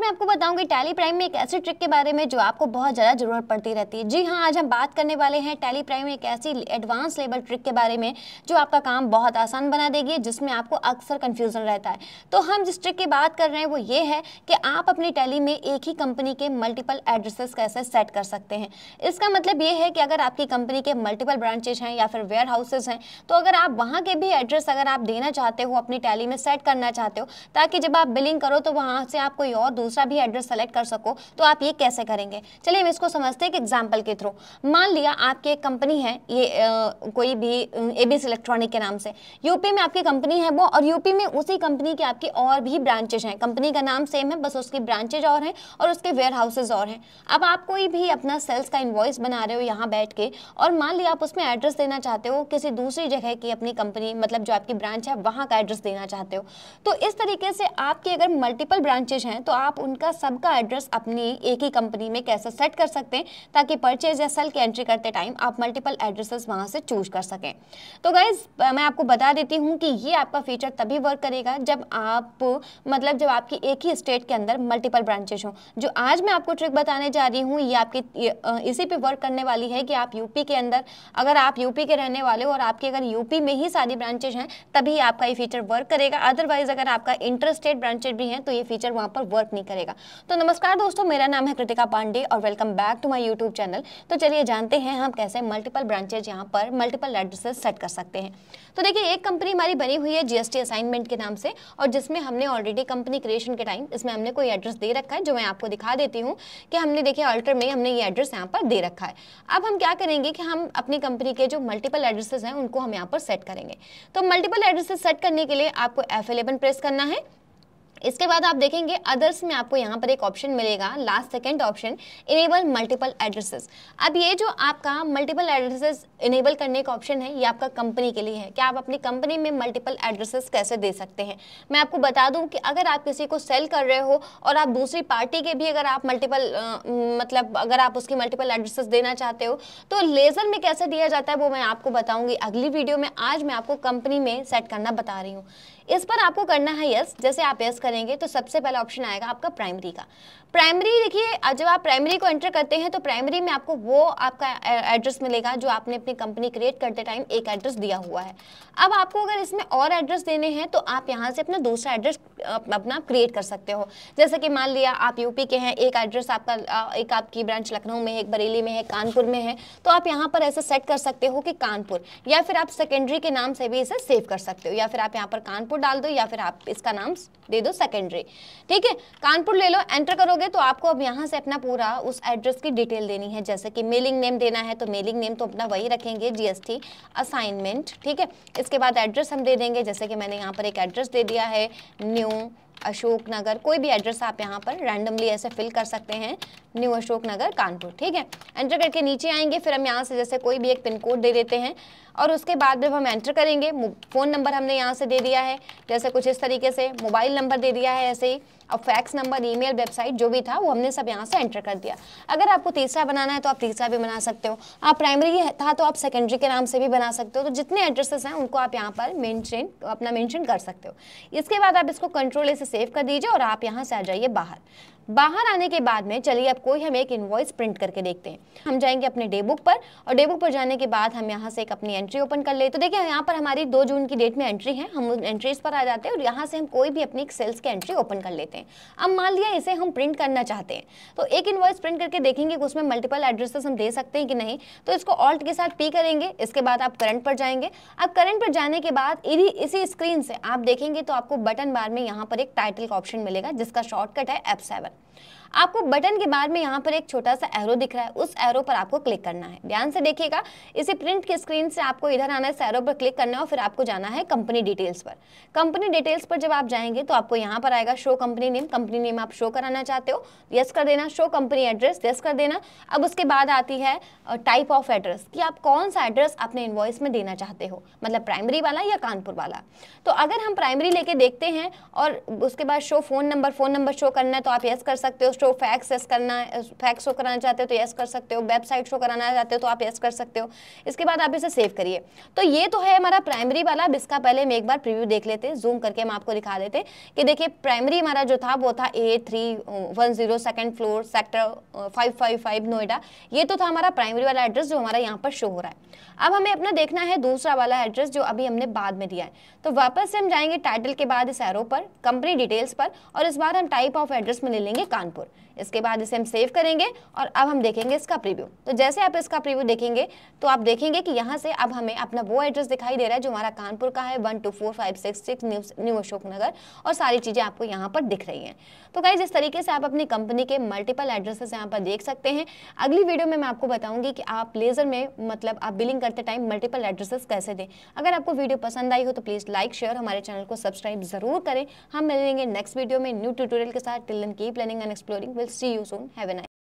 मैं आपको बताऊंगी टैली प्राइम में एक ऐसी ट्रिक के बारे में जो आपको बहुत ज़्यादा ज़रूरत पड़ती रहती है जी हाँ आज हम बात करने वाले हैं टैली प्राइम में एक ऐसी एडवांस लेवल ट्रिक के बारे में जो आपका काम बहुत आसान बना देगी जिसमें आपको अक्सर कन्फ्यूज़न रहता है तो हम जिस ट्रिक की बात कर रहे हैं वो ये है कि आप अपनी टैली में एक ही कंपनी के मल्टीपल एड्रेसेस कैसे सेट कर सकते हैं इसका मतलब ये है कि अगर आपकी कंपनी के मल्टीपल ब्रांचेज हैं या फिर वेयर हाउसेज हैं तो अगर आप वहाँ के भी एड्रेस अगर आप देना चाहते हो अपनी टैली में सेट करना चाहते हो ताकि जब आप बिलिंग करो तो वहाँ से आप कोई और दूसरा भी एड्रेस सेलेक्ट कर सको तो आप ये कैसे करेंगे चलिए हम इसको समझते हैं एक एग्जाम्पल के थ्रू मान लिया आपकी एक कंपनी है ये आ, कोई भी ए बी इलेक्ट्रॉनिक के नाम से यूपी में आपकी कंपनी है वो और यूपी में उसी कंपनी की आपकी और भी ब्रांचेज हैं कंपनी का नाम सेम है बस उसकी ब्रांचेज और हैं और उसके वेयर हाउसेज और हैं अब आप कोई भी अपना सेल्स का इन्वॉइस बना रहे हो यहाँ बैठ के और मान लिया आप उसमें एड्रेस देना चाहते हो किसी दूसरी जगह की अपनी कंपनी मतलब जो आपकी ब्रांच है वहाँ का एड्रेस देना चाहते हो तो इस तरीके से आपकी अगर मल्टीपल ब्रांचेज हैं तो आप आप उनका सबका एड्रेस अपनी एक ही कंपनी में कैसे सेट कर सकते हैं ताकि परचेज या सेल की एंट्री करते टाइम आप मल्टीपल एड्रेसेस वहां से चूज कर सकें तो गाइज मैं आपको बता देती हूँ कि ये आपका फीचर तभी वर्क करेगा जब आप मतलब जब आपकी एक ही स्टेट के अंदर मल्टीपल ब्रांचेज हों जो आज मैं आपको ट्रिक बताने जा रही हूँ ये आपके इसी पर वर्क करने वाली है कि आप यूपी के अंदर अगर आप यूपी के रहने वाले हो और आपकी अगर यूपी में ही सारी ब्रांचेज हैं तभी आपका ये फीचर वर्क करेगा अदरवाइज अगर आपका इंटर स्टेट ब्रांचेज भी हैं तो ये फीचर वहाँ पर वर्क नहीं करेगा तो नमस्कार दोस्तों मेरा नाम है कृतिका पांडे और welcome back to my YouTube channel तो चलिए जानते हैं हम कैसे मल्टीपल ब्रांचेज यहाँ पर मल्टीपल एड्रेसेस सेट कर सकते हैं तो देखिए एक कंपनी हमारी बनी हुई है जीएसटी असाइनमेंट के नाम से और जिसमें हमने ऑलरेडी कंपनी क्रिएशन के टाइम इसमें हमने कोई एड्रेस दे रखा है जो मैं आपको दिखा देती हूँ कि हमने देखिए अल्टर में हमने ये एड्रेस यहाँ पर दे रखा है अब हम क्या करेंगे कि हम अपनी कंपनी के जो मल्टीपल एड्रेसेस हैं उनको हम यहाँ पर सेट करेंगे तो मल्टीपल एड्रेसेस सेट करने के लिए आपको एफ प्रेस करना है इसके बाद आप देखेंगे अदर्स में आपको यहाँ पर एक ऑप्शन मिलेगा last second option enable multiple addresses अब ये जो आपका मल्टीपल एड्रेसेस इनेबल करने का ऑप्शन है ये आपका कंपनी के लिए है क्या आप अपनी कंपनी में मल्टीपल एड्रेसेस कैसे दे सकते हैं मैं आपको बता दूं कि अगर आप किसी को सेल कर रहे हो और आप दूसरी पार्टी के भी अगर आप मल्टीपल मतलब अगर आप उसकी मल्टीपल एड्रेसेस देना चाहते हो तो लेज़र में कैसे दिया जाता है वो मैं आपको बताऊँगी अगली वीडियो में आज मैं आपको कंपनी में सेट करना बता रही हूँ इस पर आपको करना है यस जैसे आप यस करेंगे तो सबसे पहला ऑप्शन आएगा आपका प्राइमरी का प्राइमरी देखिए जब आप प्राइमरी को एंटर करते हैं तो प्राइमरी में आपको वो आपका एड्रेस मिलेगा जो आपने अपनी कंपनी क्रिएट करते टाइम एक एड्रेस दिया हुआ है अब आपको अगर इसमें और एड्रेस देने हैं तो आप यहाँ से अपना दूसरा एड्रेस अपना क्रिएट कर सकते हो जैसे कि मान लिया आप यूपी के हैं एक एड्रेस आपका एक आपकी ब्रांच लखनऊ में है एक बरेली में है कानपुर में है तो आप यहाँ पर ऐसे सेट कर सकते हो कि कानपुर या फिर आप सेकेंडरी के नाम से भी इसे सेव कर सकते हो या फिर आप यहाँ पर कानपुर डाल दो या फिर आप इसका नाम दे दो सेकेंडरी ठीक है कानपुर ले लो एंटर करोगे तो आपको अब यहाँ से अपना पूरा उस एड्रेस की डिटेल देनी है जैसे कि मेलिंग नेम देना है तो मेलिंग नेम तो अपना वही रखेंगे जीएसटी असाइनमेंट ठीक है इसके बाद एड्रेस हम दे देंगे जैसे कि मैंने यहाँ पर एक एड्रेस दे दिया है न्यू अशोक नगर कोई भी एड्रेस आप यहाँ पर रैंडमली ऐसे फिल कर सकते हैं न्यू अशोक नगर कानपुर ठीक है एंटर करके नीचे आएंगे फिर हम यहाँ से जैसे कोई भी एक पिन कोड दे देते हैं और उसके बाद जब हम एंटर करेंगे फ़ोन नंबर हमने यहाँ से दे दिया है जैसे कुछ इस तरीके से मोबाइल नंबर दे दिया है ऐसे ही और फैक्स नंबर ईमेल वेबसाइट जो भी था वो हमने सब यहाँ से एंटर कर दिया अगर आपको तीसरा बनाना है तो आप तीसरा भी बना सकते हो आप प्राइमरी था तो आप सेकेंडरी के नाम से भी बना सकते हो तो जितने एड्रेसेस हैं उनको आप यहाँ पर मेंशन अपना मैंशन कर सकते हो इसके बाद आप इसको कंट्रोल सेव कर दीजिए और आप यहाँ से आ जाइए बाहर बाहर आने के बाद में चलिए अब कोई हम एक इन्वॉइस प्रिंट करके देखते हैं हम जाएंगे अपने डे बुक पर और डे बुक पर जाने के बाद हम यहाँ से एक अपनी एंट्री ओपन कर ले तो देखिए यहाँ पर हमारी दो जून की डेट में एंट्री है हम उन एंट्रीज पर आ जाते हैं और यहाँ से हम कोई भी अपनी सेल्स की एंट्री ओपन कर लेते हैं अब मान लिया इसे हम प्रिंट करना चाहते हैं तो एक इन्वॉइस प्रिंट करके देखेंगे कि उसमें मल्टीपल एड्रेसेस हम दे सकते हैं कि नहीं तो इसको ऑल्ट के साथ पी करेंगे इसके बाद आप करंट पर जाएंगे अब करंट पर जाने के बाद इसी स्क्रीन से आप देखेंगे तो आपको बटन बार में यहाँ पर एक टाइटल का ऑप्शन मिलेगा जिसका शॉर्टकट है एफ सेवन आपको बटन के बाद में यहाँ पर एक छोटा सा एरो दिख रहा है उस एरो पर आपको क्लिक करना है ध्यान से देखिएगा इसे प्रिंट के स्क्रीन से आपको इधर आना है इस एरो पर क्लिक करना है और फिर आपको जाना है कंपनी डिटेल्स पर कंपनी डिटेल्स पर जब आप जाएंगे तो आपको यहाँ पर आएगा show company name company name आप शो कराना चाहते हो यस कर देना शो कंपनी एड्रेस यस कर देना अब उसके बाद आती है टाइप ऑफ एड्रेस कि आप कौन सा एड्रेस अपने इन्वॉइस में देना चाहते हो मतलब प्राइमरी वाला या कानपुर वाला तो अगर हम प्राइमरी लेके देखते हैं और उसके बाद show phone number phone number show करना है तो आप यस कर सकते सकते हो शो फैक्स यस करना फैक्स शो कराना चाहते हो तो यस कर सकते हो वेबसाइट शो कराना चाहते हो तो आप यस कर सकते हो इसके बाद आप इसे सेव करिए तो ये तो है हमारा प्राइमरी वाला अब इसका पहले हम एक बार प्रिव्यू देख लेते हैं जूम करके हम आपको दिखा देते कि देखिए प्राइमरी हमारा जो था वो था A three one zero second floor sector five five five Noida ये तो था हमारा प्राइमरी वाला एड्रेस जो हमारा यहाँ पर शो हो रहा है अब हमें अपना देखना है दूसरा वाला एड्रेस जो अभी हमने बाद में दिया है तो वापस से हम जाएंगे टाइटल के बाद इस एरो पर कंपनी डिटेल्स पर और इस बार हम टाइप ऑफ एड्रेस में ले लेंगे कानपुर इसके बाद इसे हम सेव करेंगे और अब हम देखेंगे इसका प्रीव्यू तो जैसे आप इसका प्रीव्यू देखेंगे तो आप देखेंगे कि यहाँ से अब हमें अपना वो एड्रेस दिखाई दे रहा है जो हमारा कानपुर का है one two four five six six new new Ashok Nagar और सारी चीज़ें आपको यहाँ पर दिख रही हैं तो गाइज इस तरीके से आप अपनी कंपनी के मल्टीपल एड्रेसेस यहाँ पर देख सकते हैं अगली वीडियो में मैं आपको बताऊँगी कि आप लेज़र में मतलब आप बिलिंग करते टाइम मल्टीपल एड्रेसेस कैसे दें अगर आपको वीडियो पसंद आई हो तो प्लीज़ लाइक शेयर हमारे चैनल को सब्सक्राइब ज़रूर करें हम मिलेंगे नेक्स्ट वीडियो में न्यू ट्यूटोरियल के साथ टिल की and exploring. We'll see you soon. Have a nice